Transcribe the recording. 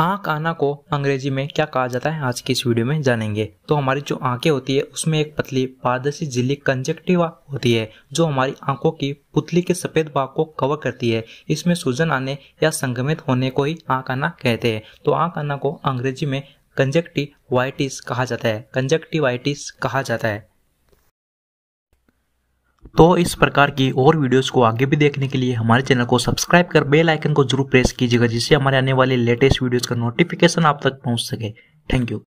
आँख आना को अंग्रेजी में क्या कहा जाता है आज की इस वीडियो में जानेंगे तो हमारी जो आंखें होती है उसमें एक पतली पारदर्शी झिल्ली कंजक्टिवा होती है जो हमारी आंखों की पुतली के सफेद भाग को कवर करती है इसमें सूजन आने या संक्रमित होने को ही आंख आना कहते हैं तो आंख आना को अंग्रेजी में कंजक्टिवाइटिस कहा जाता है कंजक्टिवाइटिस कहा जाता है तो इस प्रकार की और वीडियोस को आगे भी देखने के लिए हमारे चैनल को सब्सक्राइब कर बेल आइकन को जरूर प्रेस कीजिएगा जिससे हमारे आने वाले लेटेस्ट वीडियोस का नोटिफिकेशन आप तक पहुंच सके थैंक यू